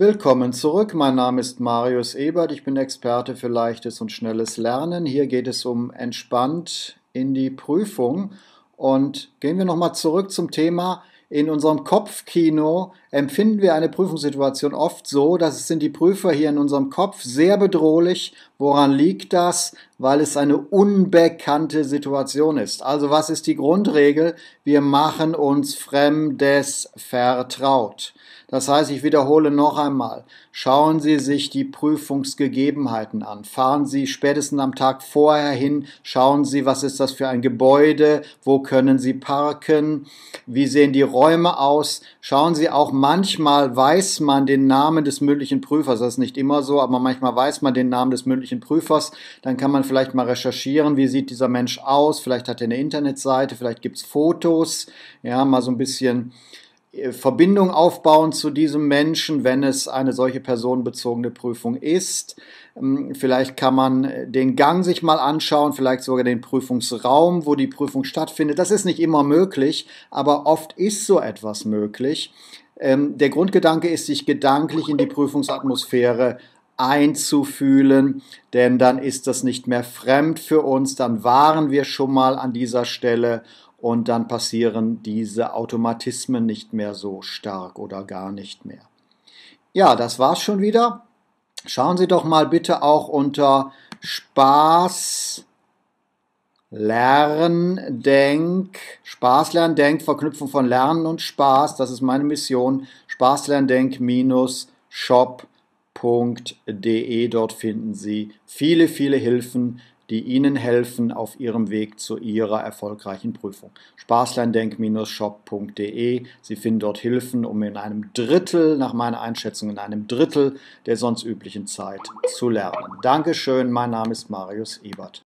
Willkommen zurück, mein Name ist Marius Ebert, ich bin Experte für leichtes und schnelles Lernen. Hier geht es um entspannt in die Prüfung und gehen wir nochmal zurück zum Thema. In unserem Kopfkino empfinden wir eine Prüfungssituation oft so, dass es sind die Prüfer hier in unserem Kopf sehr bedrohlich. Woran liegt das? weil es eine unbekannte Situation ist. Also was ist die Grundregel? Wir machen uns Fremdes vertraut. Das heißt, ich wiederhole noch einmal, schauen Sie sich die Prüfungsgegebenheiten an. Fahren Sie spätestens am Tag vorher hin, schauen Sie, was ist das für ein Gebäude, wo können Sie parken, wie sehen die Räume aus. Schauen Sie auch, manchmal weiß man den Namen des mündlichen Prüfers, das ist nicht immer so, aber manchmal weiß man den Namen des mündlichen Prüfers, dann kann man vielleicht mal recherchieren, wie sieht dieser Mensch aus, vielleicht hat er eine Internetseite, vielleicht gibt es Fotos, ja, mal so ein bisschen äh, Verbindung aufbauen zu diesem Menschen, wenn es eine solche personenbezogene Prüfung ist. Ähm, vielleicht kann man äh, den Gang sich mal anschauen, vielleicht sogar den Prüfungsraum, wo die Prüfung stattfindet. Das ist nicht immer möglich, aber oft ist so etwas möglich. Ähm, der Grundgedanke ist, sich gedanklich in die Prüfungsatmosphäre einzufühlen, denn dann ist das nicht mehr fremd für uns, dann waren wir schon mal an dieser Stelle und dann passieren diese Automatismen nicht mehr so stark oder gar nicht mehr. Ja, das war's schon wieder. Schauen Sie doch mal bitte auch unter Spaß Lernen, Denk, Spaß, Lernen, Denk, Verknüpfung von Lernen und Spaß, das ist meine Mission. Spaß, Lernen, Denk minus Shop www.hilfesuche.de. Dort finden Sie viele, viele Hilfen, die Ihnen helfen auf Ihrem Weg zu Ihrer erfolgreichen Prüfung. Spaßlerndenk-shop.de. Sie finden dort Hilfen, um in einem Drittel, nach meiner Einschätzung, in einem Drittel der sonst üblichen Zeit zu lernen. Dankeschön, mein Name ist Marius Ebert.